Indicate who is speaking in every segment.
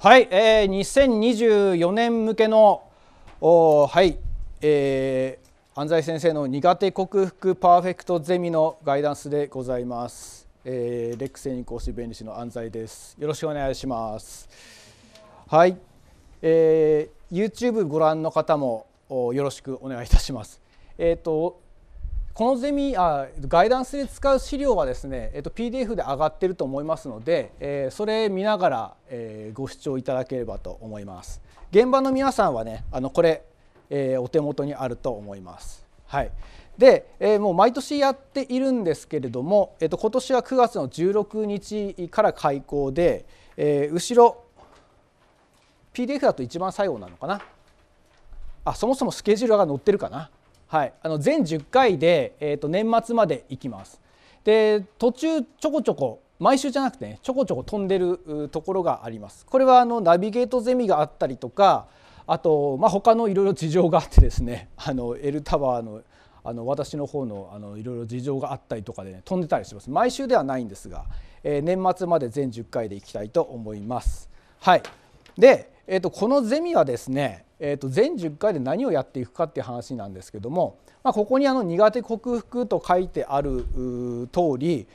Speaker 1: はい、えー、2024年向けのおはい、えー、安西先生の苦手克服パーフェクトゼミのガイダンスでございます。えー、レックセスに講師弁理士の安西です。よろしくお願いします。はい、えー、YouTube ご覧の方もおよろしくお願いいたします。えっ、ー、とこのゼミあガイダンスで使う資料はですね、えっと、PDF で上がってると思いますので、えー、それ見ながら、えー、ご視聴いただければと思います現場の皆さんはねあのこれ、えー、お手元にあると思いますはいで、えー、もう毎年やっているんですけれども、えっと、今年は9月の16日から開講で、えー、後ろ PDF だと一番最後なのかなあそもそもスケジュールが載ってるかなはい、あの全10回で、えー、と年末まで行きますで途中ちょこちょこ毎週じゃなくてねちょこちょこ飛んでるところがありますこれはあのナビゲートゼミがあったりとかあと、まあ、他のいろいろ事情があってですね あの L タワーのあの私の方のあのいろいろ事情があったりとかで、ね、飛んでたりします毎週ではないんですが、えー、年末まで全10回でいきたいと思います。はい、で、えーとこのゼミはですねえー、と全10回で何をやっていくかっていう話なんですけども、まあ、ここにあの苦手克服と書いてある通り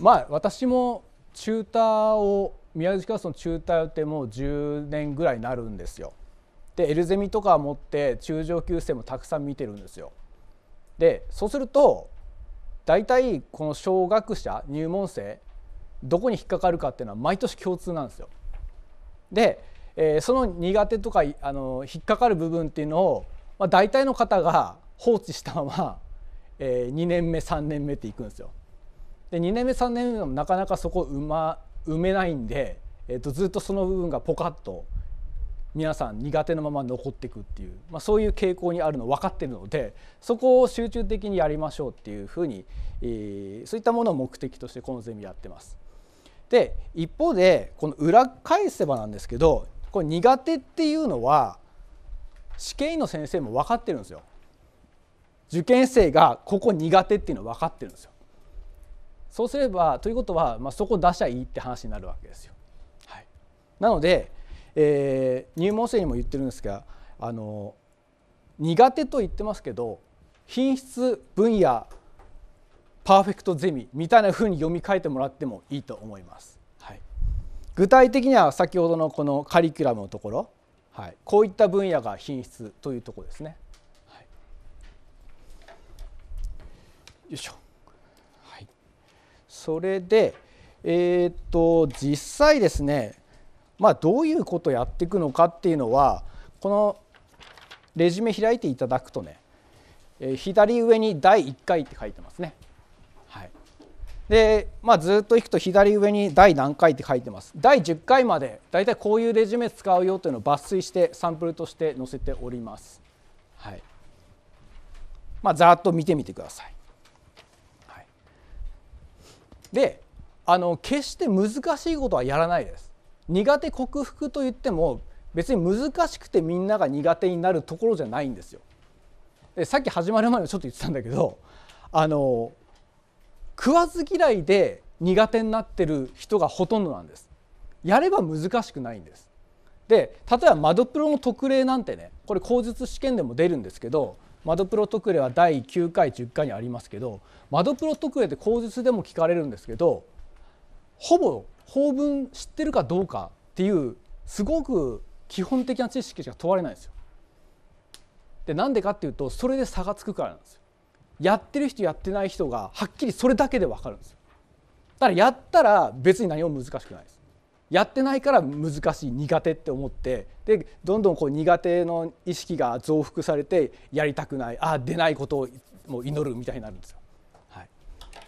Speaker 1: まあ私もチューターを宮内クラスのチューターやってもう10年ぐらいになるんですよ。でエルゼミとか持って中上級生もたくさん見てるんですよ。でそうすると大体この小学者入門生どこに引っかかるかっていうのは毎年共通なんですよ。でえー、その苦手とかあの引っかかる部分っていうのを、まあ、大体の方が放置したまま、えー、2年目3年目っていくんですよ。で2年目3年目もなかなかそこ埋,、ま、埋めないんで、えー、とずっとその部分がポカッと皆さん苦手のまま残っていくっていう、まあ、そういう傾向にあるの分かってるのでそこを集中的にやりましょうっていうふうに、えー、そういったものを目的としてこのゼミやってます。で一方でこの裏返せばなんですけどこれ苦手っていうのは試験の先生も分かってるんですよ。受験生がここ苦手っていうの分かってるんですよ。そうすればということは、まあ、そこ出しゃいいって話になるわけですよ。はい、なので、えー、入門生にも言ってるんですがあの苦手と言ってますけど品質分野パーフェクトゼミみたいなふうに読み替えてもらってもいいと思います。具体的には先ほどのこのカリキュラムのところ、はい、こういった分野が品質というところですね。はい、よいしょ、はい、それで、えー、っと実際ですね、まあ、どういうことをやっていくのかっていうのはこのレジュメ開いていただくとね左上に第1回って書いてますね。で、まあ、ずっといくと左上に第何回って書いてます第10回までだいたいこういうレジュメ使うよというのを抜粋してサンプルとして載せております、はいまあ、ざっと見てみてください、はい、であの決して難しいことはやらないです苦手克服といっても別に難しくてみんなが苦手になるところじゃないんですよでさっき始まる前にちょっと言ってたんだけどあの食わず嫌いで苦手になってる人がほとんどなんですやれば難しくないんですで例えばマドプロの特例なんてねこれ口述試験でも出るんですけどマドプロ特例は第9回10回にありますけどマドプロ特例って口述でも聞かれるんですけどほぼ法文知ってるかどうかっていうすごく基本的な知識しか問われないんですよ。でなんでかっていうとそれで差がつくからなんですよ。やってる人やってない人がはっきりそれだけで分かるんですだからやったら別に何も難しくないですやってないから難しい苦手って思ってでどんどんこう苦手の意識が増幅されてやりたくないああ出ないことをもう祈るみたいになるんですよ、はい、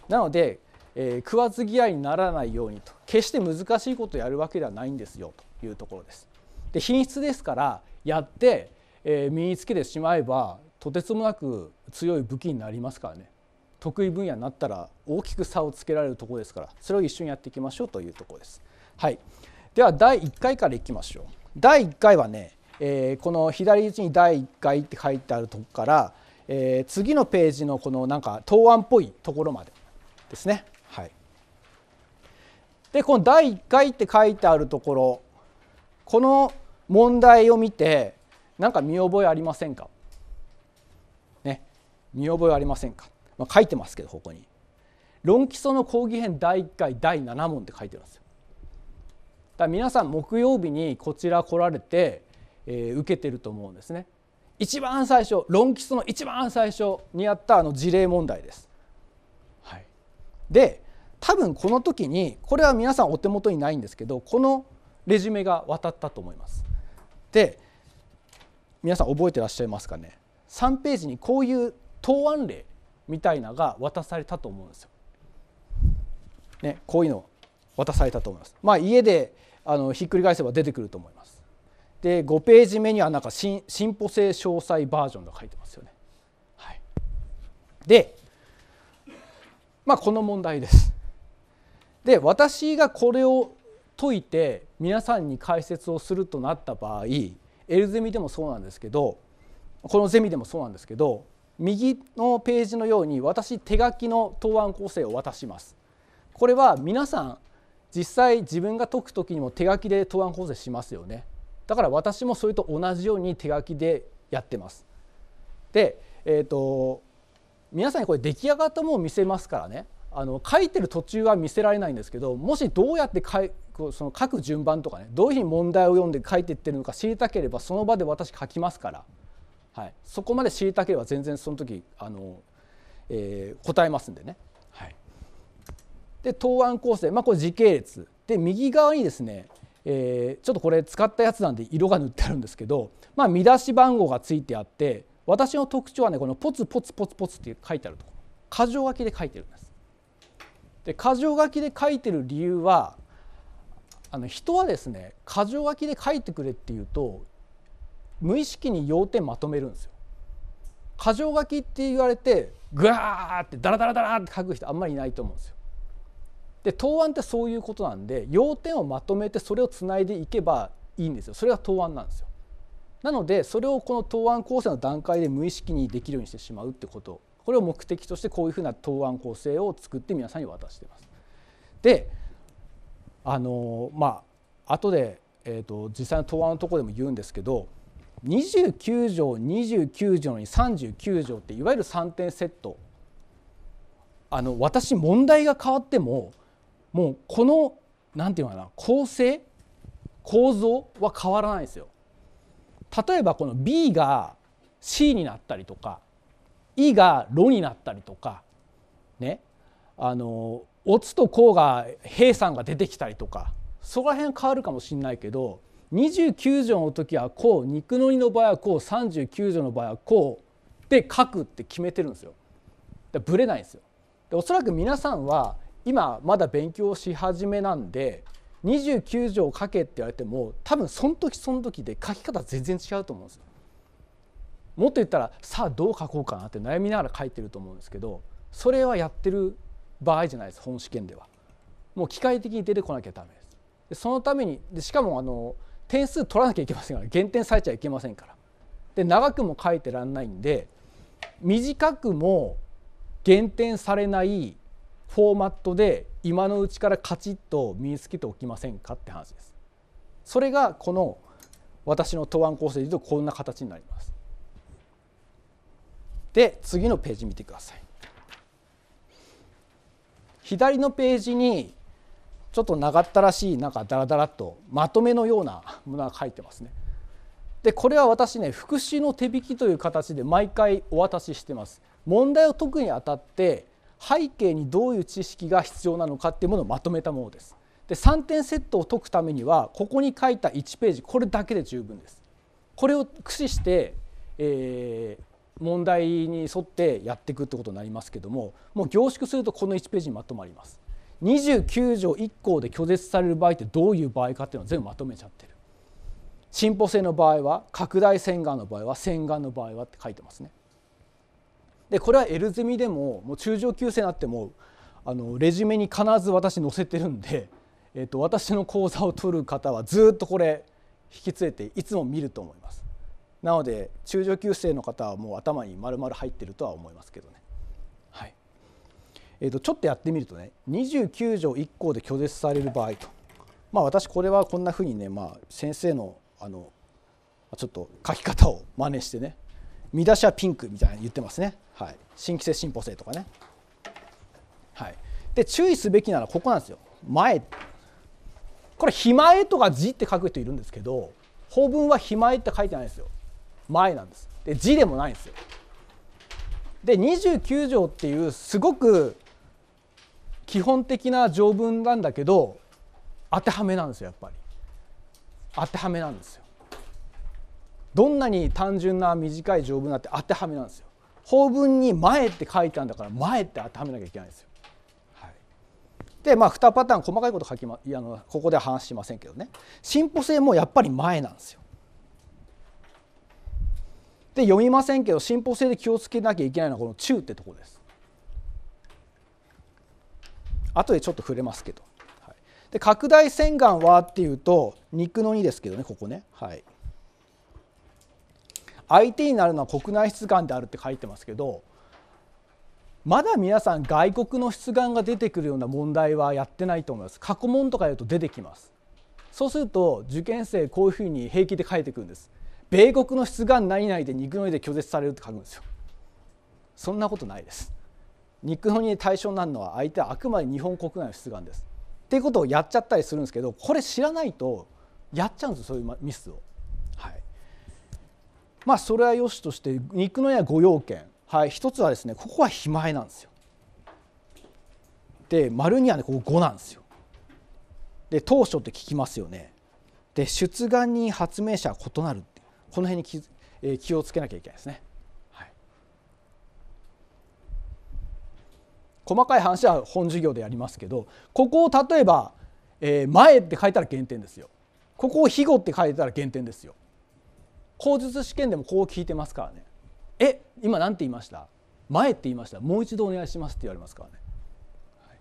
Speaker 1: なので、えー、食わず嫌いにならないようにと決して難しいことをやるわけではないんですよというところですで品質ですからやって、えー、身につけてしまえばとてつもなく強い武器になりますからね得意分野になったら大きく差をつけられるとこですからそれを一緒にやっていきましょうというところです。はい、では第1回からいきましょう。第1回はね、えー、この左打ちに第1回って書いてあるとこから、えー、次のページのこのなんか答案っぽいところまでですね。はい、でこの第1回って書いてあるところこの問題を見てなんか見覚えありませんか見覚えありませんか、まあ、書いてますけどここに「論基礎の講義編第1回第7問」って書いてるんですよ。だから皆さん木曜日にこちら来られて、えー、受けてると思うんですね。一番最初論基礎の一番最初にやったあの事例問題です。はい、で多分この時にこれは皆さんお手元にないんですけどこのレジュメが渡ったと思います。で皆さん覚えてらっしゃいますかね3ページにこういう答案例みたいなが渡されたと思うんですよ。ね、こういうの渡されたと思います。まあ、家であのひっくり返せば出てくると思います。で5ページ目にはなんか進歩性詳細バージョンが書いてますよね。はい、で、まあ、この問題です。で私がこれを解いて皆さんに解説をするとなった場合 L ゼミでもそうなんですけどこのゼミでもそうなんですけど右のページのように私手書きの答案構成を渡しますこれは皆さん実際自分が解く時にも手書きで答案構成しますよねだから私もそれと同じように手書きでやってますでえっ、ー、と皆さんにこれ出来上がったものを見せますからねあの書いてる途中は見せられないんですけどもしどうやって書いその書く順番とかねどういうふうに問題を読んで書いていってるのか知りたければその場で私書きますからはい、そこまで知りたければ全然その時あの、えー、答えますんでね。はい、で答案構成、まあ、これ時系列で右側にですね、えー、ちょっとこれ使ったやつなんで色が塗ってあるんですけど、まあ、見出し番号がついてあって私の特徴はねこのポツポツポツポツって書いてあるとこ箇条書きで書いてるんです。で箇条書きで書いてる理由はあの人はですね箇条書きで書いてくれっていうと無意識に要点まとめるんですよ。箇条書きって言われてグワーってダラダラダラって書く人あんまりいないと思うんですよ。で答案ってそういうことなんで要点をまとめてそれをつないでいけばいいんですよそれが答案なんですよ。なのでそれをこの答案構成の段階で無意識にできるようにしてしまうってことこれを目的としてこういうふうな答案構成を作って皆さんに渡してます。であのまあ後で、えーと、実際の答案のところでも言うんですけど29条29条に39条っていわゆる3点セットあの私問題が変わってももうこの何て言うのかな構成構造は変わらないですよ。例えばこの B が C になったりとか E が「ろ」になったりとかねあの「おつ」と「こう」が「兵さん」が出てきたりとかそこら辺変わるかもしんないけど29条の時はこう肉のりの場合はこう39条の場合はこうで書くって決めてるんですよ。でブレないんですよ。でおそらく皆さんは今まだ勉強し始めなんで29条を書けって言われても多分その時その時で書き方全然違うと思うんですよ。もっと言ったらさあどう書こうかなって悩みながら書いてると思うんですけどそれはやってる場合じゃないです本試験では。もう機械的に出てこなきゃダメです。でそのためにでしかもあの点数取らなきゃいけませんから減点されちゃいけませんから。で長くも書いてらんないんで短くも減点されないフォーマットで今のうちからカチッと身につけておきませんかって話です。それがこの私の答案構成でいうとこんな形になります。で次のページ見てください。左のページにちょっと長ったらしいなんかダラダラっとまとめのようなものが書いてますね。でこれは私ね福祉の手引きという形で毎回お渡ししてます。問題を解くにあたって背景にどういう知識が必要なのかっていうものをまとめたものです。で3点セットを解くためにはここに書いた1ページこれだけで十分です。これを駆使して、えー、問題に沿ってやっていくってことになりますけどももう凝縮するとこの1ページにまとまります。29条1項で拒絶される場合ってどういう場合かっていうのを全部まとめちゃってる進歩性の場合は拡大洗顔の場合は洗顔の場合はって書いてますねでこれはエルゼミでももう中上級生になってもあのレジュメに必ず私載せてるんで、えー、と私の講座を取る方はずっとこれ引き連れていつも見ると思いますなので中上級生の方はもう頭に丸々入ってるとは思いますけどねえー、とちょっとやってみるとね29条1項で拒絶される場合と、まあ、私これはこんなふうにね、まあ、先生のあのちょっと書き方を真似してね見出しはピンクみたいな言ってますね、はい、新規性進歩性とかね、はい、で注意すべきなのはここなんですよ前これ「ひまえ」とか「字」って書く人いるんですけど法文は「ひまえ」って書いてないんですよ前なんですで字でもないんですよで29条っていうすごく基本的な条文なんだけど当てはめなんですよやっぱり当てはめなんですよどんなに単純な短い条文だって当てはめなんですよ法文に「前」って書いてあるんだから「前」って当てはめなきゃいけないんですよ、はい、でまあ2パターン細かいこと書き、ま、いやのここでは話しませんけどね進歩性もやっぱり前なんですよで読みませんけど進歩性で気をつけなきゃいけないのはこの「中」ってとこです後でちょっと触れますけど、はい、で拡大洗顔はっていうと肉の2ですけどねここねはい相手になるのは国内出願であるって書いてますけどまだ皆さん外国の出願が出てくるような問題はやってないと思います過去問とかやうと出てきますそうすると受験生こういうふうに平気で書いてくるんです米国の出願何々で肉の上で拒絶されるって書くんですよそんなことないです肉のに対象になるのは相手はあくまで日本国内の出願です。っていうことをやっちゃったりするんですけどこれ知らないとやっちゃうんですそういうミスを。はい、まあそれはよしとして肉のやは5要件、はい、1つはですねここは肥前なんですよ。で丸にはねここ5なんですよ。で当初って聞きますよね。で出願人発明者は異なるこの辺に気,、えー、気をつけなきゃいけないですね。細かい話は本授業でやりますけどここを例えば、えー、前って書いたら減点ですよここを非後」って書いたら減点ですよ口述試験でもこう聞いてますからねえ今何て言いました前って言いましたもう一度お願いしますって言われますからね、はい、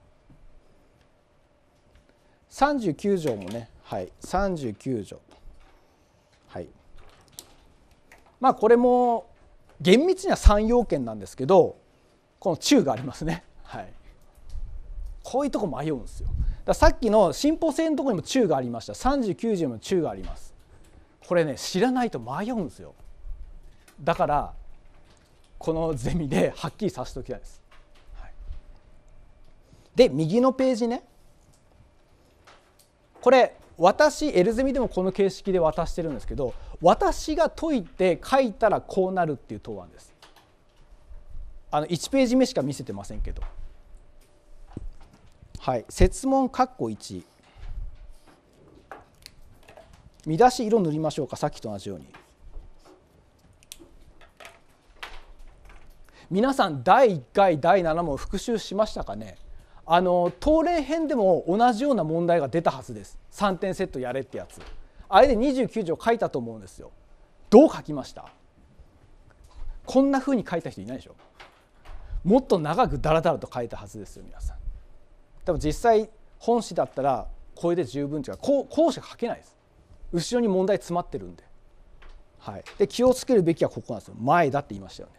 Speaker 1: 39条もねはい39条はいまあこれも厳密には3要件なんですけどこの中がありますねはい、こういうとこ迷うんですよださっきの進歩性のとこにも中がありました39時も中がありますこれね知らないと迷うんですよだからこのゼミではっきりさせておきたいです、はい、で右のページねこれ私 L ゼミでもこの形式で渡してるんですけど私が解いて書いたらこうなるっていう答案ですあの1ページ目しか見せてませんけどはい設問括弧1見出し色塗りましょうかさっきと同じように皆さん第1回第7問復習しましたかねあの東例編でも同じような問題が出たはずです3点セットやれってやつあれで29条書いたと思うんですよどう書きましたこんな風に書いた人いないでしょもっと長くダラダラと書いたはずですよ皆さんでも実際本誌だったらこれで十分違うこうこうしか書けないです後ろに問題詰まってるんで,、はい、で気をつけるべきはここなんですよ前だって言いましたよね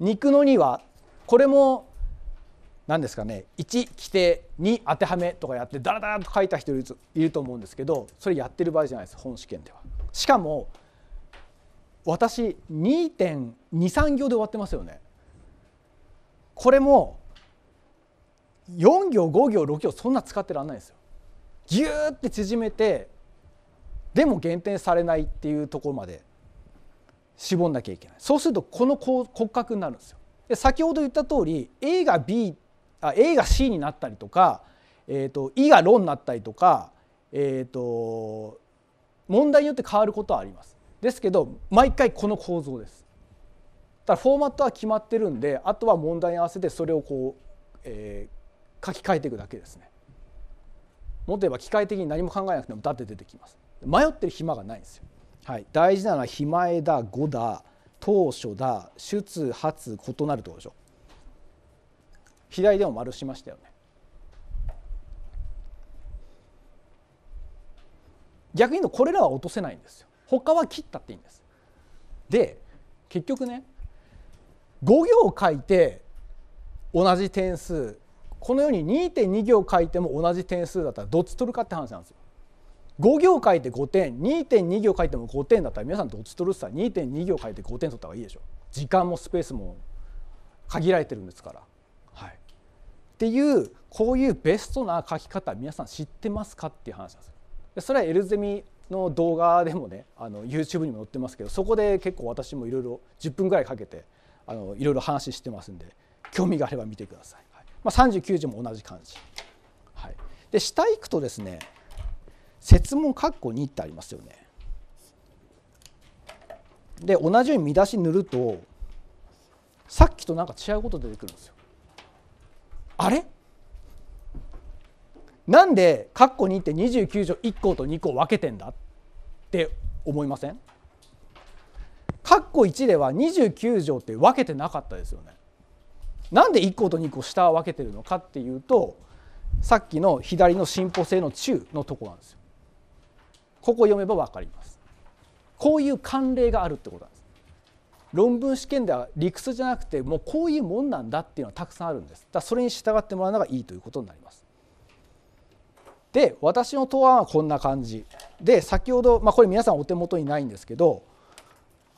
Speaker 1: 肉の2はこれも何ですかね1規定2当てはめとかやってダラダラと書いた人いると思うんですけどそれやってる場合じゃないです本試験では。しかも私2.23行で終わってますよね。これも4行5行6行そんな使ってらんないですよ。ギューって縮めてでも減点されないっていうところまで絞んなきゃいけないそうするとこの骨格になるんですよ。で先ほど言った通り A が B あ A が C になったりとか、えーと、E がロになったりとか、えーと問題によって変わることはあります。ですけど毎回この構造です。だフォーマットは決まってるんであとは問題に合わせてそれをこう、えー、書き換えていくだけですね。もっと言えば機械的に何も考えなくてもだって出てきます。迷ってる暇がないんですよ。はい、大事なのは「日前だ語だ当初だ出発異なる」とこでしょ。左でも丸しましたよね。逆に言うとこれらは落とせないんですよ。他は切ったっていいんです。で結局ね5行書いて同じ点数このように2.2行書いても同じ点数だったらどっち取るかって話なんですよ。5行書いて5点2.2行書いても5点だったら皆さんどっち取るって言ったら2.2行書いて5点取った方がいいでしょ時間もスペースも限られてるんですから。はい、っていうこういうベストな書き方皆さん知ってますかっていう話なんですよ。それはエルゼミの動画でもねあの YouTube にも載ってますけどそこで結構私もいろいろ10分ぐらいかけてあのいろいろ話してますんで興味があれば見てください、はいまあ、39条も同じ感じ、はい、で下行くとですね設問括弧2ってありますよねで同じように見出し塗るとさっきとなんか違うこと出てくるんですよあれなんで括弧2って29条1項と2項分けてんだって思いません括弧1では29条って分けてなかったですよね。なんで1個と2個下は分けてるのかっていうとさっきの左の進歩性の中のとこなんですよ。ここ読めば分かります。こういう慣例があるってことなんです。論文試験では理屈じゃなくてもうこういうもんなんだっていうのはたくさんあるんです。だそれに従ってもらうのがいいということになります。で私の答案はこんな感じで先ほど、まあ、これ皆さんお手元にないんですけど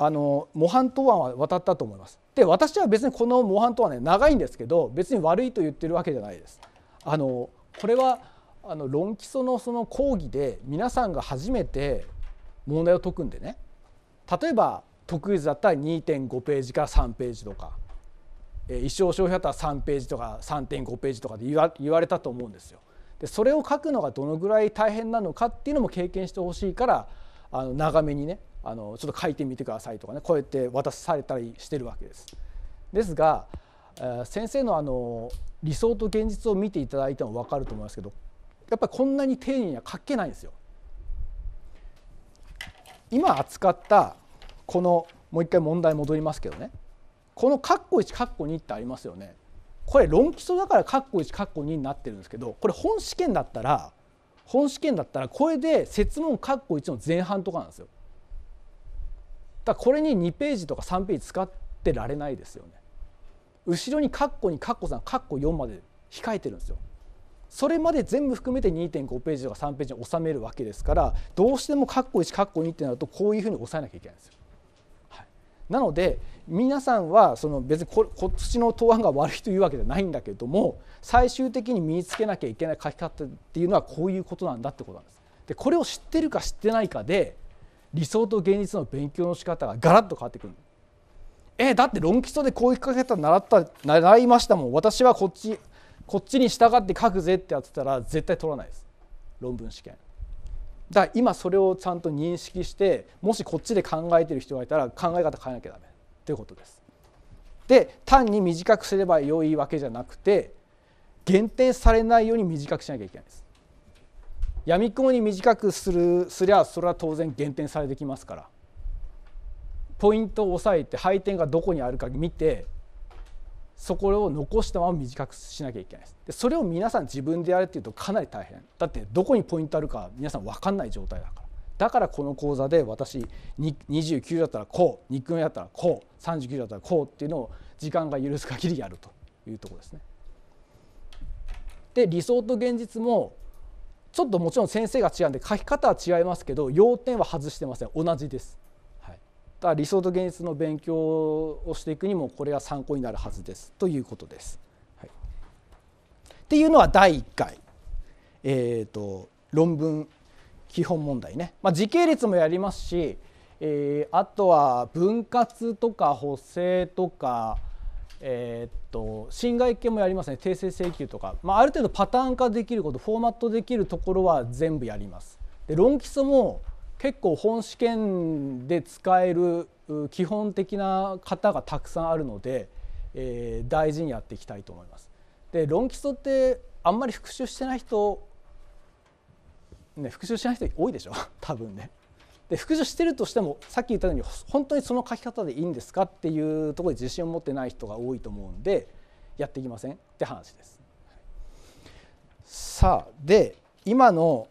Speaker 1: あの模範答案は渡ったと思います。で私は別にこの模範答案ね長いんですけど別に悪いと言ってるわけじゃないです。あのこれはあの論基礎のその講義で皆さんが初めて問題を解くんでね例えば得意図だったら2.5ページから3ページとか、え一生消費だったら3ページとか3.5ページとかで言われたと思うんですよ。でそれを書くのがどのぐらい大変なのかっていうのも経験してほしいからあの長めにねあのちょっと書いてみてくださいとかねこうやって渡されたりしてるわけです。ですが先生のあの理想と現実を見ていただいても分かると思いますけどやっぱりこんなに丁寧には書けないんですよ。今扱ったこのもう一回問題戻りますけどねこの括弧1括弧2ってありますよね。これ論基礎だから括弧1括弧2になってるんですけどこれ本試験だったら本試験だったらこれで設問括弧1の前半とかなんですよ。だこれに2ページとか3ページ使ってられないですよね後ろにカッコにカッコ3カッコ4まで控えてるんですよそれまで全部含めて2.5ページとか3ページに収めるわけですからどうしてもカッコ1カッコ2ってなるとこういうふうに抑えなきゃいけないんですよ、はい、なので皆さんはその別にここっちの答案が悪いというわけじゃないんだけれども最終的に身につけなきゃいけない書き方っていうのはこういうことなんだってことなんですでこれを知ってるか知ってないかで理想と現実の勉強の仕方がガラッと変わってくるえだって論基礎でこういう書き方習った習いましたもん私はこっちこっちに従って書くぜってやってたら絶対取らないです論文試験だから今それをちゃんと認識してもしこっちで考えてる人がいたら考え方変えなきゃダメということですで単に短くすれば良いわけじゃなくて限定されないように短くしなきゃいけないですやみくもに短くするすりゃそれは当然減点されてきますからポイントを押さえて配点がどこにあるか見てそこを残したまま短くしなきゃいけないですでそれを皆さん自分でやれっていうとかなり大変だってどこにポイントあるか皆さん分かんない状態だからだからこの講座で私29だったらこう肉目だったらこう39だったらこうっていうのを時間が許す限りやるというとこですね。で理想と現実もちょっともちろん先生が違うんで書き方は違いますけど要点は外してません同じです、はい、だから理想と現実の勉強をしていくにもこれが参考になるはずですということです、はい、っていうのは第1回、えーと、と論文基本問題ね、まあ、時系列もやりますし、えー、あとは分割とか補正とかえー、っと侵害権もやりますね訂正請求とか、まあ、ある程度パターン化できることフォーマットできるところは全部やります。で論基礎も結構本試験で使える基本的な方がたくさんあるので、えー、大事にやっていきたいと思います。で論基礎ってあんまり復習してない人、ね、復習しない人多いでしょ 多分ね。で復習してるとしてもさっき言ったように本当にその書き方でいいんですかっていうところで自信を持ってない人が多いと思うんでやっていきませんって話です。さあで今の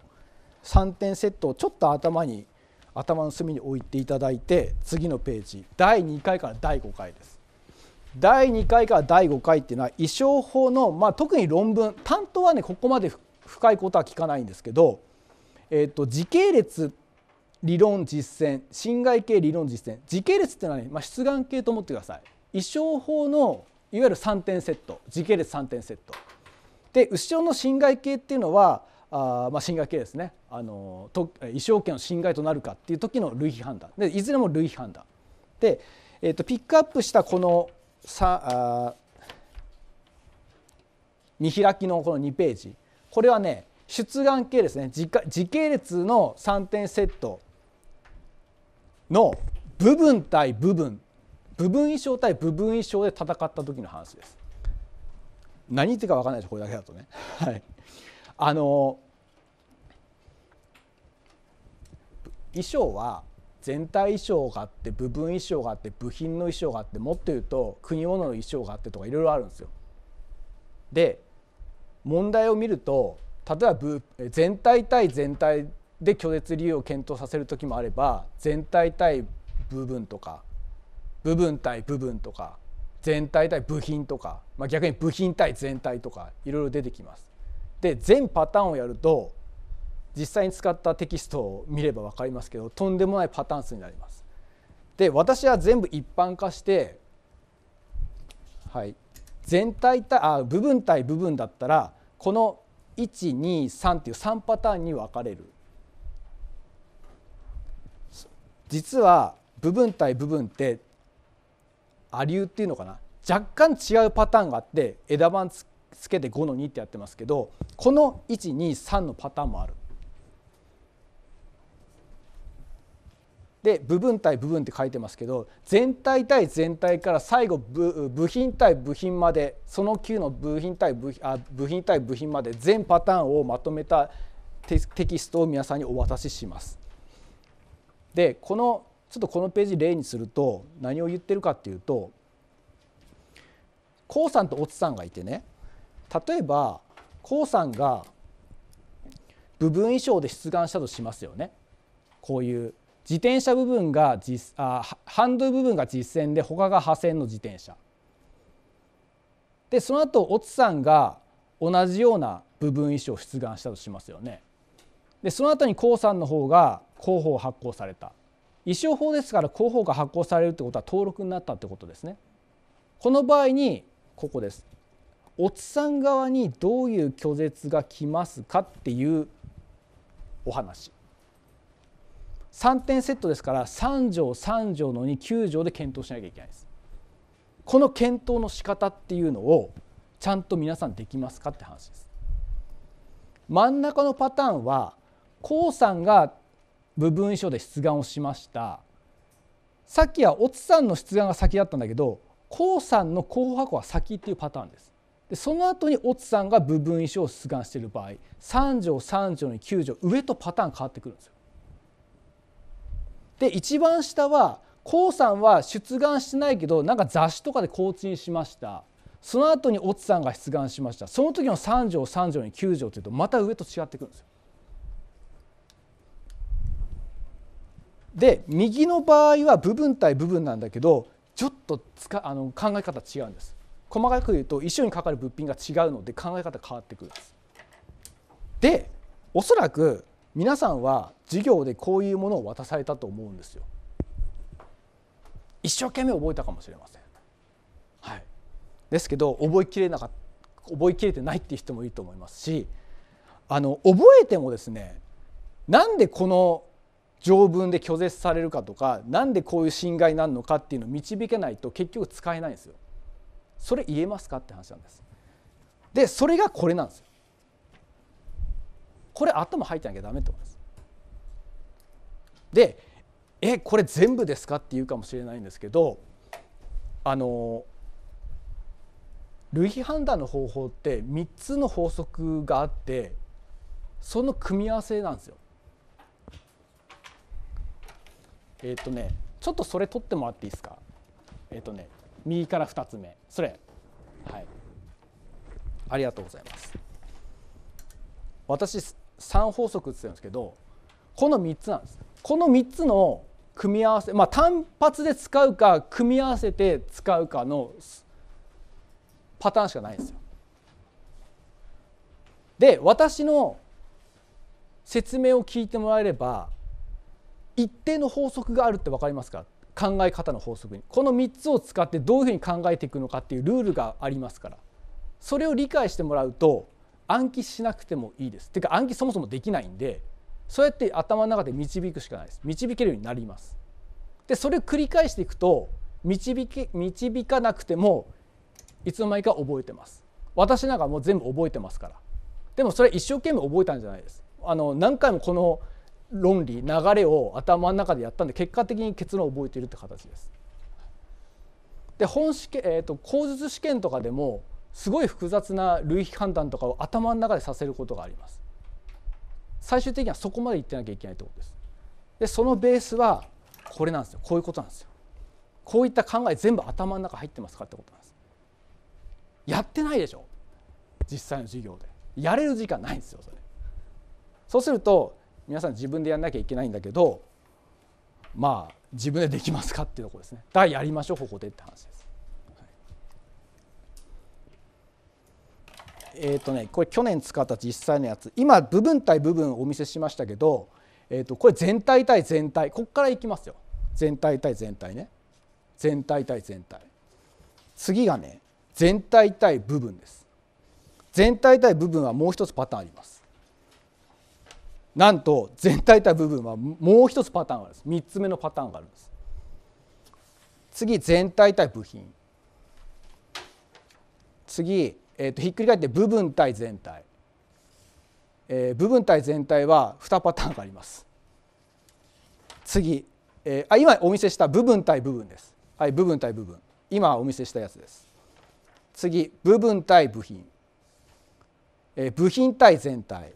Speaker 1: 3点セットをちょっと頭に頭の隅に置いていただいて次のページ第2回から第5回です。第2回から第5回っていうのは衣装法の、まあ、特に論文担当はねここまで深いことは聞かないんですけど、えー、と時系列理論実践侵害系理論実践時系列ってのはね、まあ、出願系と思ってください衣装法のいわゆる3点セット時系列3点セットで後ろの侵害系っていうのはあまあ侵害系ですねあのと衣装権の侵害となるかっていう時の類比判断でいずれも類比判断で、えーと、とピックアップしたこのさあ見開きのこの2ページこれはね出願系ですね時系列の3点セットの部分対部分部分衣装対部分衣装で戦った時の話です。何言ってか分かんないでょこれだけだとね。はい、あの衣装は全体衣装があって部分衣装があって部品の衣装があってもっと言うと国物の衣装があってとかいろいろあるんですよ。で問題を見ると例えば全体対全体で拒絶理由を検討させる時もあれば全体対部分とか部分対部分とか全体対部品とか、まあ、逆に部品対全体とかいろいろ出てきます。で全パターンをやると実際に使ったテキストを見れば分かりますけどとんでもないパターン数になります。で私は全部一般化して、はい、全体対あ部分対部分だったらこの123っていう3パターンに分かれる実は部分対部分ってアリューっていうのかな若干違うパターンがあって枝番つけて5の2ってやってますけどこの123のパターンもある。で部分対部分って書いてますけど全体対全体から最後部部品対部品までその9の部品対部あ部品対部品まで全パターンをまとめたテキストを皆さんにお渡しします。でこのちょっとこのページ例にすると何を言ってるかっていうとこうさんとおつさんがいてね例えばこうさんが部分衣装で出願したとしますよねこういう自転車部分が実あハンドル部分が実線で他が破線の自転車でその後おつさんが同じような部分衣装を出願したとしますよねでその後にこうさんの方が広報発行された意生法ですから広報が発行されるってことは登録になったってことですね。この場合にここです。おつさん側にどういう拒絶が来ますかっていうお話。3点セットですから3条3条の29条で検討しなきゃいけないです。この検討の仕方っていうのをちゃんと皆さんできますかって話です。真ん中のパターンは k さんが部分衣装で出願をしましたさっきはおつさんの出願が先だったんだけどこうさんの候補箱は先っていうパターンですでその後におつさんが部分衣装を出願している場合3条3条に9条上とパターン変わってくるんですよで一番下はこうさんは出願してないけどなんか雑誌とかで更にしましたその後にオツさんが出願しましたその時の3条3条に9条というとまた上と違ってくるんですよで右の場合は部分対部分なんだけどちょっとつかあの考え方違うんです細かく言うと一緒にかかる物品が違うので考え方変わってくるんですでおそらく皆さんは授業でこういうものを渡されたと思うんですよ一生懸命覚えたかもしれませんはいですけど覚えきれなか覚えきれてないっていう人もいると思いますしあの覚えてもですねなんでこの条文で拒絶されるかとかなんでこういう侵害なのかっていうのを導けないと結局使えないんですよ。それ言えますかって話なんです。でそれがこれなんですよ。これ頭入ってなきゃダメと思います。でえこれ全部ですかって言うかもしれないんですけどあの類比判断の方法って3つの法則があってその組み合わせなんですよ。えっ、とねちょっとそれ取ってもらっていいですかえっ、とね右から2つ目それはいありがとうございます私3法則って言ってるんですけどこの3つなんですこの3つの組み合わせまあ単発で使うか組み合わせて使うかのパターンしかないんですよで私の説明を聞いてもらえれば一定の法則があるって分かりますか考え方の法則にこの3つを使ってどういうふうに考えていくのかっていうルールがありますからそれを理解してもらうと暗記しなくてもいいですっていうか暗記そもそもできないんでそうやって頭の中で導くしかないです導けるようになりますでそれを繰り返していくと導け導かなくてもいつの間にか覚えてます私なんかもう全部覚えてますからでもそれ一生懸命覚えたんじゃないですあの何回もこの論理流れを頭の中でやったんで結果的に結論を覚えているって形です。で本試験、えーと、口述試験とかでもすごい複雑な類比判断とかを頭の中でさせることがあります。最終的にはそこまでいってなきゃいけないってことです。でそのベースはこれなんですよこういうことなんですよ。こういった考え全部頭の中入ってますかってことなんです。やってないでしょ実際の授業で。やれる時間ないんですよそれ。そうすると皆さん自分でやんなきゃいけないんだけどまあ自分でできますかっていうところですねだやりましょうここでって話です。はい、えーとね、これ去年使った実際のやつ今部分対部分お見せしましたけど、えー、とこれ全体対全体ここからいきますよ全体対全体ね全体対全体次がね全体対部分です全体対部分はもう一つパターンありますなんと全体体部分はもう一つパターンがあるんです3つ目のパターンがあるんです次全体対部品次、えー、とひっくり返って部分体全体、えー、部分体全体は2パターンがあります次、えー、あ今お見せした部分体部分ですはい部分体部分今お見せしたやつです次部分体部品、えー、部品体全体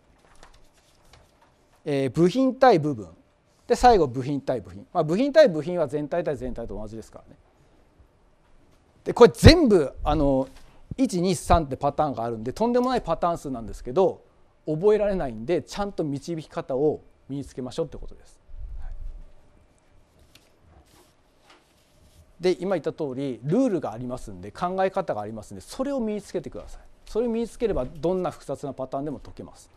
Speaker 1: えー、部品対部分で最後部品対部品、まあ、部品対部品は全体対全体と同じですからねでこれ全部あの123ってパターンがあるんでとんでもないパターン数なんですけど覚えられないんでちゃんと導き方を身につけましょうってことです。はい、で今言った通りルールがありますんで考え方がありますんでそれを身につけてください。それを身につければどんな複雑なパターンでも解けます。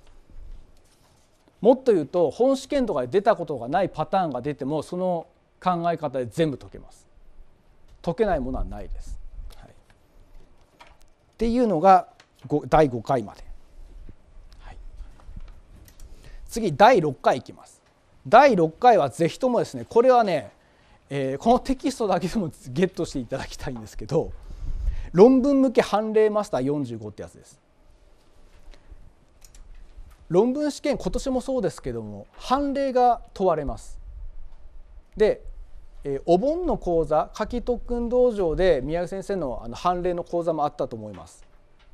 Speaker 1: もっと言うと本試験とかで出たことがないパターンが出てもその考え方で全部解けます解けないものはないです、はい、っていうのが第5回まで、はい、次第6回いきます第6回はぜひともですねこれはね、えー、このテキストだけでもゲットしていただきたいんですけど論文向け判例マスター45ってやつです論文試験今年もそうですけども判例が問われます。で、えー、お盆の講座夏季特訓道場で宮城先生のあの判例の講座もあったと思います。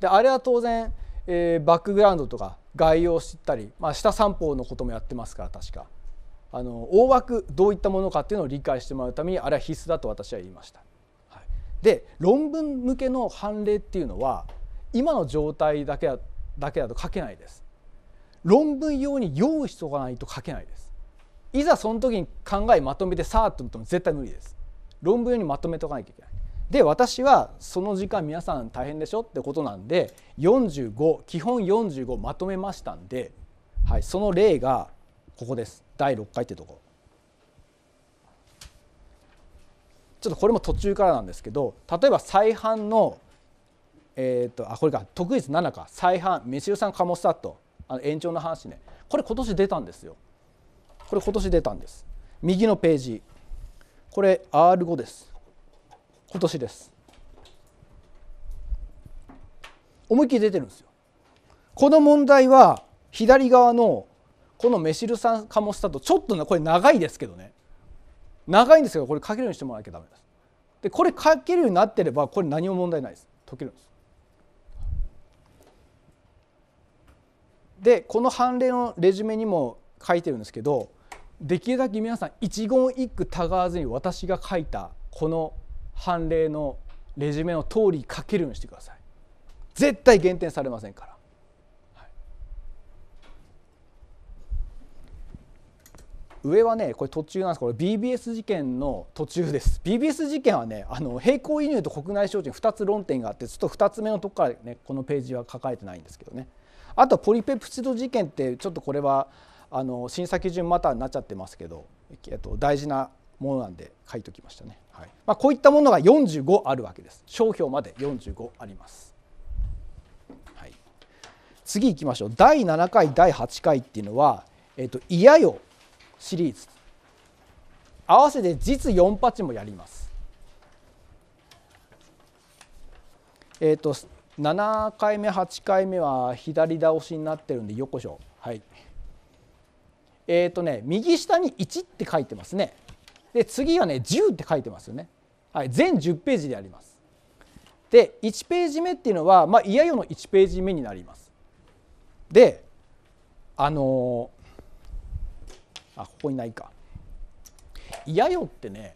Speaker 1: であれは当然、えー、バックグラウンドとか概要を知ったり、まあ、下三方のこともやってますから確かあの大枠どういったものかっていうのを理解してもらうためにあれは必須だと私は言いました。はい、で論文向けの判例っていうのは今の状態だけだけだと書けないです。論文用に用意しておかないと書けないですいざその時に考えまとめてさーっとっても絶対無理です論文用にまとめておかなきゃいけないで私はその時間皆さん大変でしょってことなんで45基本45まとめましたんで、はい、その例がここです第6回ってとこちょっとこれも途中からなんですけど例えば再販のえっ、とあこれか特率7か再販メシ代さんモスタットあの延長の話ねこれ今年出たんですよこれ今年出たんです右のページこれ R5 です今年です思いっきり出てるんですよこの問題は左側のこのメシル酸化モスタとちょっとねこれ長いですけどね長いんですけどこれ書けるようにしてもらわなきゃダメですでこれ書けるようになってればこれ何も問題ないです解けるんですでこの判例のレジュメにも書いてるんですけどできるだけ皆さん一言一句たがわずに私が書いたこの判例のレジュメの通り書けるようにしてください絶対減点されませんから、はい、上はねこれ途中なんですこれ BBS 事件の途中です BBS 事件はねあの並行輸入と国内商品2つ論点があってちょっと2つ目のとこからねこのページは書かれてないんですけどねあとポリペプチド事件ってちょっとこれはあの審査基準またになっちゃってますけど、えっと、大事なものなんで書いてきましたね、はいまあ、こういったものが45あるわけです商標まで45あります、はい、次いきましょう第7回第8回っていうのは「えっと、いやよ」シリーズ合わせて実4パチもやりますえっと7回目8回目は左倒しになってるんで横ょはいえっ、ー、とね右下に1って書いてますねで次はね10って書いてますよね、はい、全10ページでありますで1ページ目っていうのは、まあ、いやよの1ページ目になりますであのー、あここにないかいやよってね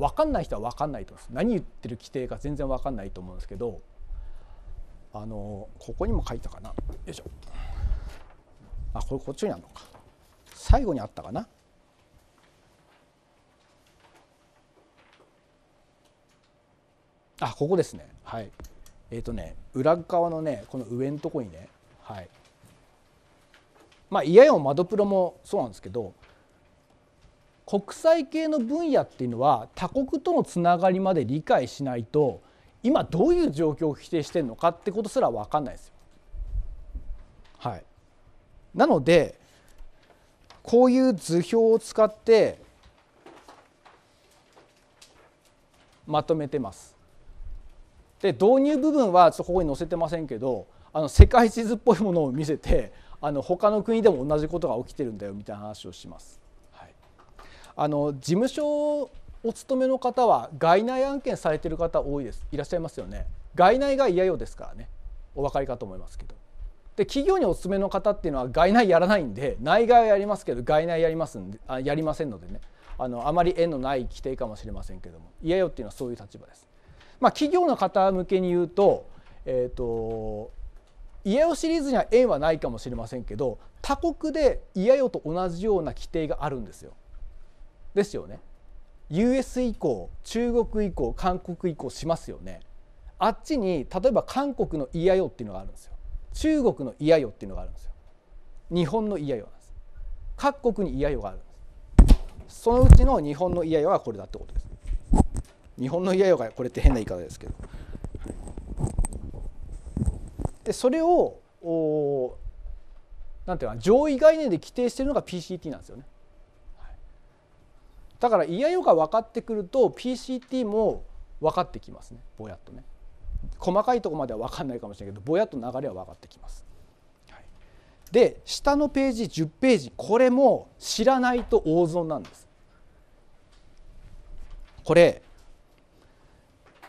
Speaker 1: 分かんない人は分かんないと思うんです何言ってる規定か全然分かんないと思うんですけどあのここにも書いたかなよいしょあこれこっちにあるのか最後にあったかなあここですねはいえっ、ー、とね裏側のねこの上のとこにねはいまあ、イヤ窓プロもそうなんですけど国際系の分野っていうのは他国とのつながりまで理解しないと今どういう状況を否定してるのかってことすら分かんないですよ。はい、なのでこういう図表を使ってまとめてます。で導入部分はちょっとここに載せてませんけどあの世界地図っぽいものを見せてあの他の国でも同じことが起きてるんだよみたいな話をします。あの事務所お勤めの方は外内案件されてる方多いですいらっしゃいますよね外内が嫌よですからねお分かりかと思いますけどで企業にお勤めの方っていうのは外内やらないんで内外はやりますけど外内やりますんであやりませんのでねあのあまり縁のない規定かもしれませんけども嫌よっていうのはそういう立場です。まあ、企業の方向けに言うと,、えーと、嫌家をシリーズには縁はないかもしれませんけど他国で嫌よと同じような規定があるんですよ。ですよね US 以降中国以降韓国以降しますよねあっちに例えば韓国の嫌よっていうのがあるんですよ中国の嫌よっていうのがあるんですよ日本の嫌よなんです各国に嫌よがあるんですそのうちの日本の嫌よはこれだってことです日本の嫌よがこれって変な言い方ですけどでそれをおなんていうの上位概念で規定してるのが PCT なんですよねだから嫌よが分かってくると PCT も分かってきますねぼやっとね細かいとこまでは分かんないかもしれないけどぼやっと流れは分かってきます。はい、で下のページ10ページこれも知らないと大損なんです。これ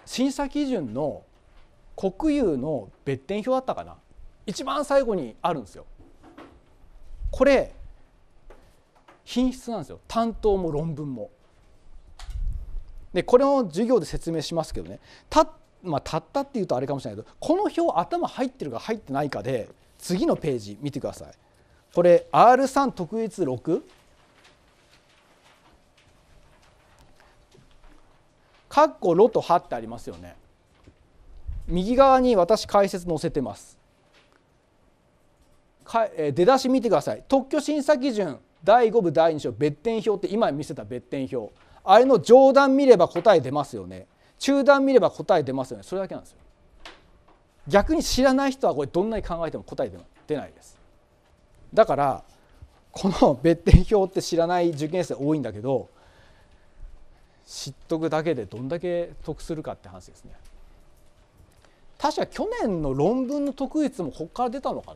Speaker 1: 審査基準の国有の別点表あったかな一番最後にあるんですよ。これ品質なんですよ担当も論文も。でこれを授業で説明しますけどねた,、まあ、たったっていうとあれかもしれないけどこの表頭入ってるか入ってないかで次のページ見てください。これ R3 特別6カッコロとハってありますよね。右側に私解説載せてます。かえ出だし見てください。特許審査基準第5部第2章別点表って今見せた別点表あれの上段見れば答え出ますよね中段見れば答え出ますよねそれだけなんですよ逆に知らない人はこれどんなに考えても答え出ないですだからこの別点表って知らない受験生多いんだけど知っとくだけでどんだけ得するかって話ですね確か去年の論文の特率もここから出たのか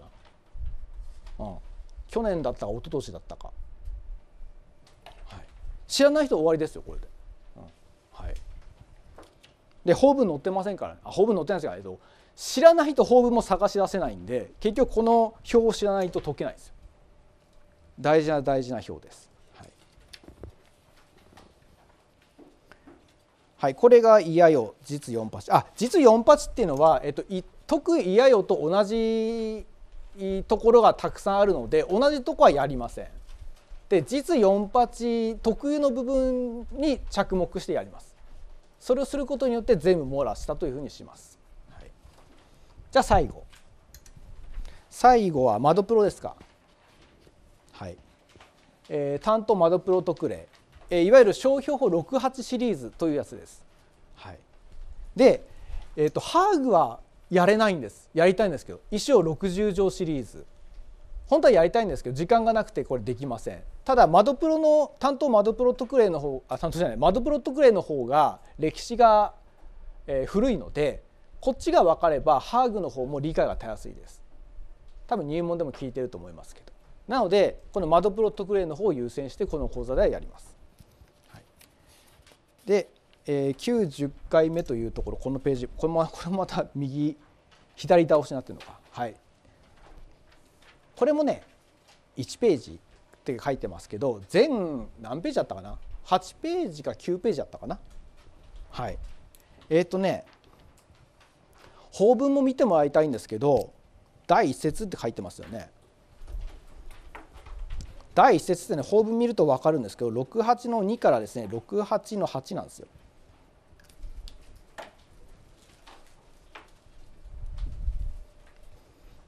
Speaker 1: なうん去年だったか一昨年だったか、はい、知らない人終わりですよこれで。うんはい、で法文載ってませんから、ね、あ法文載ってないですけど知らないと法文も探し出せないんで結局この表を知らないと解けないんですよ。大事な大事な表です。はい、はい、これが嫌よ実4八あ実4八っていうのは、えっと、一徳嫌よと同じいところがたくさんあるので同じとこはやりません。で実48特有の部分に着目してやります。それをすることによって全部網羅したというふうにします。はい、じゃあ最後。最後は窓プロですか。はい。えー、担当窓プロ特例、えー、いわゆる商標法68シリーズというやつです。はい。で、えっ、ー、とハーグはやれないんですやりたいんですけど石を60畳シリーズ本当はやりたいんですけど時間がなくてこれできませんただ窓プロの担当窓プロ特例の方あ担当じゃない窓プロ特例の方が歴史が、え古いのでこっちが分かればハーグの方も理解がたやすいです多分入門でも聞いてると思いますけどなのでこの窓プロ特例の方を優先してこの講座ではやります、はい、でえー、90回目というところこのページこれも これもまた右左倒しになってるのかはいこれもね1ページって書いてますけど全何ページだったかな8ページか9ページだったかなはいえっ、ー、とね法文も見てもらいたいんですけど第一節って書いてますよね第一節ってね法文見ると分かるんですけど68の2からですね68の8なんですよ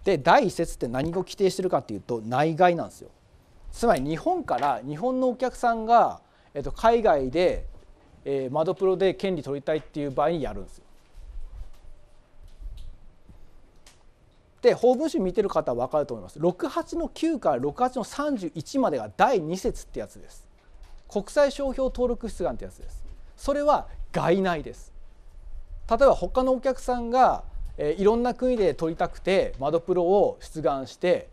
Speaker 1: で第1節って何を規定してるかっていうと内外なんですよつまり日本から日本のお客さんが、えっと、海外で、えー、窓プロで権利取りたいっていう場合にやるんですよ。で法文書見てる方は分かると思います68の9から68の31までが第2節ってやつです国際商標登録出願ってやつですそれは外内です例えば他のお客さんがえー、いろんな国で取りたくて窓プロを出願して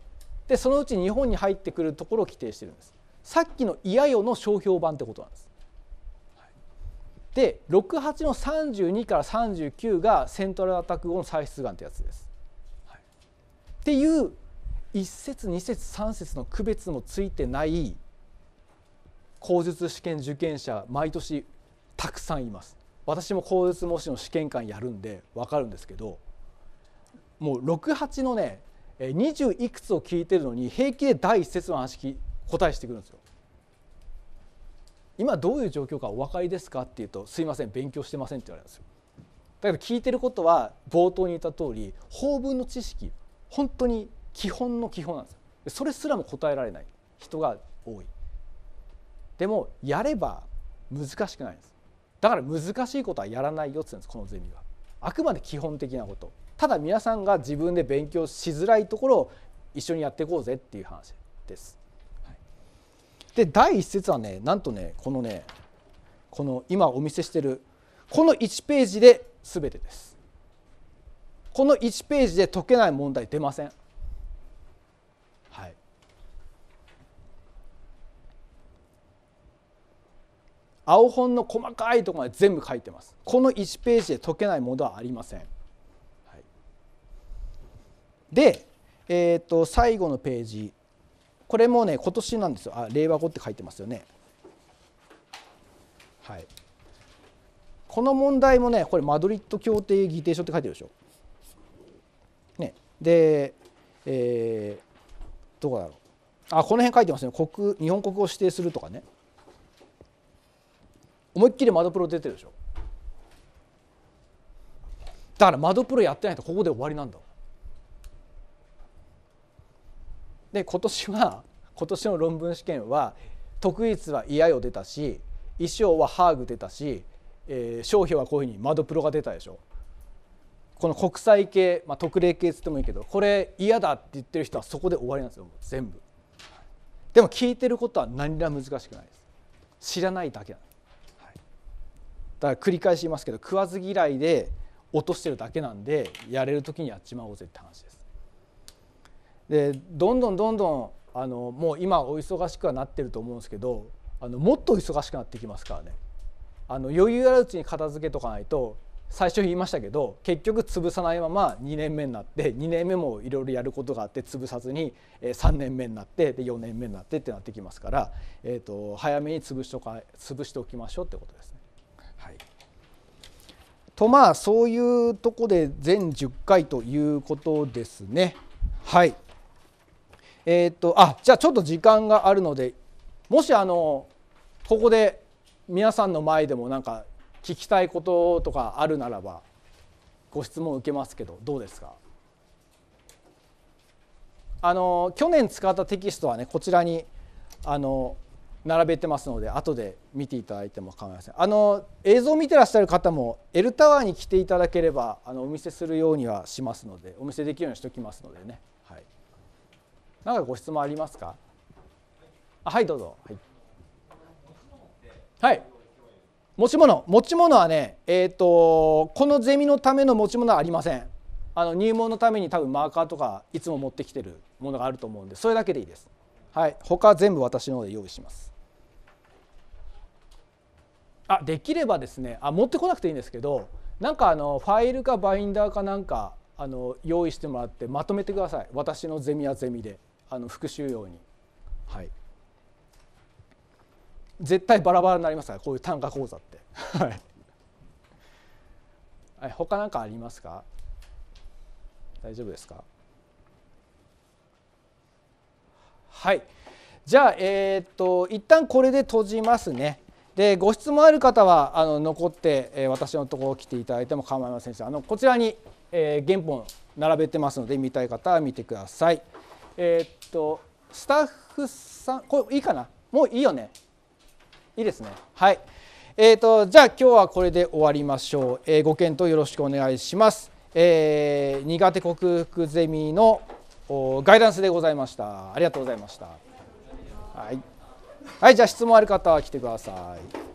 Speaker 1: でそのうち日本に入ってくるところを規定してるんですさっきのイヤヨの商標版ってことなんです。で68の32から39がセントラルアタック後の再出願ってやつです。はい、っていう1節2節3節の区別もついてない口述試験受験者毎年たくさんいます。私も口述模試の試験官やるんで分かるんですけどもう68のね20いくつを聞いてるのに平気で第一節の話答えしてくるんですよ。今どういう状況かお分かりですかっていうと「すいません勉強してません」って言われるんですよ。だけど聞いてることは冒頭に言った通り法文の知識本当に基本の基本なんですよ。それすらも答えられない人が多い。でもやれば難しくないんです。だから難しいことはやらないよって言うんですこのゼミは。あくまで基本的なこと。ただ皆さんが自分で勉強しづらいところを一緒にやっていこうぜっていう話です。で第1節はねなんとねこのねこの今お見せしてるこの1ページで全てです。この1ページで解けない問題出ません。はい、青本の細かいところまで全部書いてます。この1ページで解けない問題はありません。で、えー、と最後のページこれもね今年なんですよあ令和5って書いてますよねはいこの問題もねこれマドリッド協定議定書って書いてるでしょねでえー、どこだろうあこの辺書いてますね国日本国を指定するとかね思いっきりマドプロ出てるでしょだからマドプロやってないとここで終わりなんだで今年は 今年の論文試験は特異率は「嫌よ」出たし衣装は「ハーグ」出たし、えー、商標はこういうふうに「窓プロ」が出たでしょ。この国際系、まあ、特例系っつってもいいけどこれ嫌だって言ってる人はそこで終わりなんですよ全部でも聞いてることは何ら難しくないです知らないだけなんです、はい、だから繰り返し言いますけど食わず嫌いで落としてるだけなんでやれる時にやっちまおうぜって話ですでどんどんどんどんあのもう今お忙しくはなってると思うんですけどあのもっと忙しくなってきますからねあの余裕あるうちに片付けとかないと最初言いましたけど結局潰さないまま2年目になって2年目もいろいろやることがあって潰さずに3年目になってで4年目になってってなってきますから、えーと、早めに潰しとか潰しておきましょうってことですね。はい、とまあそういうとこで全10回ということですね。はいえー、っとあじゃあちょっと時間があるのでもしあのここで皆さんの前でもなんか聞きたいこととかあるならばご質問受けますけどどうですかあの去年使ったテキストはねこちらにあの並べてますので後で見ていただいても構いませんあの映像を見てらっしゃる方も L タワーに来ていただければあのお見せするようにはしますのでお見せできるようにしておきますのでね。何かご質問ありますかあはいどうぞはいはい持ち物持ち物はねえっ、ー、とこのゼミのための持ち物はありませんあの入門のために多分マーカーとかいつも持ってきてるものがあると思うんでそれだけでいいですはい他全部私の方で用意しますあできればですねあ持ってこなくていいんですけどなんかあのファイルかバインダーかなんかあの用意してもらってまとめてください私のゼミはゼミであの復習用に、はい、絶対バラバラになりますからこういう単価講座ってはい他何かありますか大丈夫ですかはいじゃあえー、っと一旦これで閉じますねでご質問ある方はあの残って、えー、私のところ来ていただいても構いませんしあのこちらに、えー、原本並べてますので見たい方は見てください。えー、っとスタッフさんこれいいかなもういいよねいいですねはいえーと、とじゃあ今日はこれで終わりましょう、えー、ご検討よろしくお願いします、えー、苦手克服ゼミのガイダンスでございましたありがとうございましたはい、はい、じゃあ質問ある方は来てください